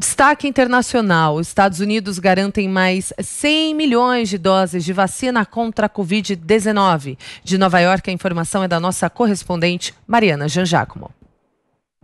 Destaque internacional: Estados Unidos garantem mais 100 milhões de doses de vacina contra a Covid-19. De Nova York, a informação é da nossa correspondente Mariana Janjacomo.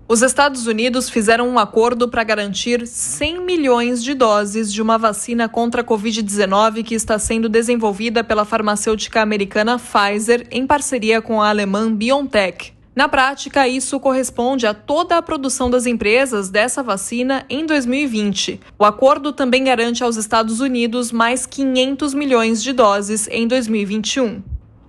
Os Estados Unidos fizeram um acordo para garantir 100 milhões de doses de uma vacina contra a Covid-19 que está sendo desenvolvida pela farmacêutica americana Pfizer em parceria com a alemã BioNTech. Na prática, isso corresponde a toda a produção das empresas dessa vacina em 2020. O acordo também garante aos Estados Unidos mais 500 milhões de doses em 2021.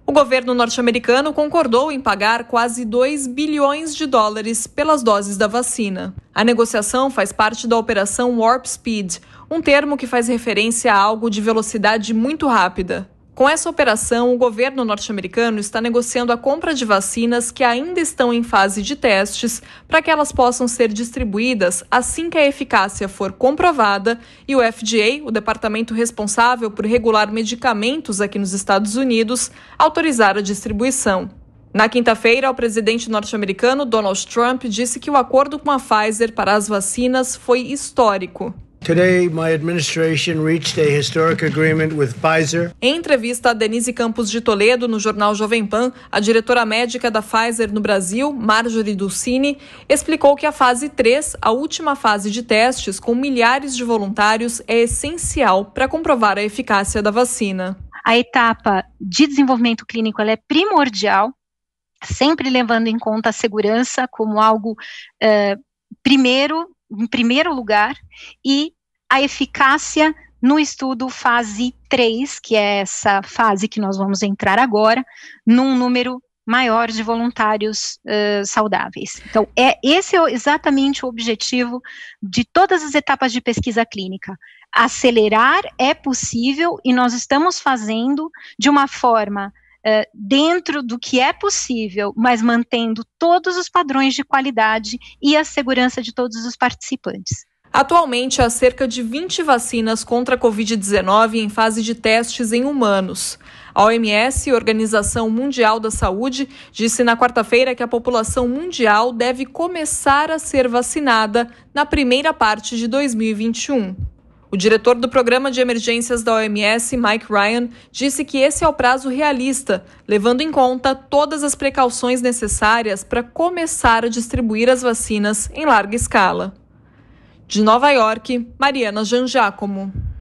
O governo norte-americano concordou em pagar quase 2 bilhões de dólares pelas doses da vacina. A negociação faz parte da operação Warp Speed, um termo que faz referência a algo de velocidade muito rápida. Com essa operação, o governo norte-americano está negociando a compra de vacinas que ainda estão em fase de testes para que elas possam ser distribuídas assim que a eficácia for comprovada e o FDA, o departamento responsável por regular medicamentos aqui nos Estados Unidos, autorizar a distribuição. Na quinta-feira, o presidente norte-americano Donald Trump disse que o acordo com a Pfizer para as vacinas foi histórico. Today, my administration reached a historic agreement with Pfizer. Em entrevista a Denise Campos de Toledo no jornal Jovem Pan, a diretora médica da Pfizer no Brasil, Marjorie Dulcini, explicou que a fase 3, a última fase de testes com milhares de voluntários, é essencial para comprovar a eficácia da vacina. A etapa de desenvolvimento clínico é primordial, sempre levando em conta a segurança como algo eh, primeiro em primeiro lugar e a eficácia no estudo fase 3, que é essa fase que nós vamos entrar agora, num número maior de voluntários uh, saudáveis. Então, é esse é exatamente o objetivo de todas as etapas de pesquisa clínica. Acelerar é possível e nós estamos fazendo de uma forma uh, dentro do que é possível, mas mantendo todos os padrões de qualidade e a segurança de todos os participantes. Atualmente, há cerca de 20 vacinas contra a Covid-19 em fase de testes em humanos. A OMS, Organização Mundial da Saúde, disse na quarta-feira que a população mundial deve começar a ser vacinada na primeira parte de 2021. O diretor do Programa de Emergências da OMS, Mike Ryan, disse que esse é o prazo realista, levando em conta todas as precauções necessárias para começar a distribuir as vacinas em larga escala. De Nova York, Mariana Gian Giacomo.